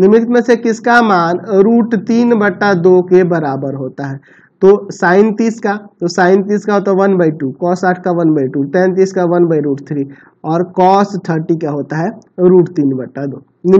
निम्नलिखित में से किसका मान रूट तीन बट्टा दो के बराबर होता है तो साइन तीस का तो साइन तीस का होता तो है वन बाई टू कॉस आठ का वन बाई टू टेन तीस का वन बाई रूट थ्री और कॉस थर्टी का होता है रूट तीन बट्टा दो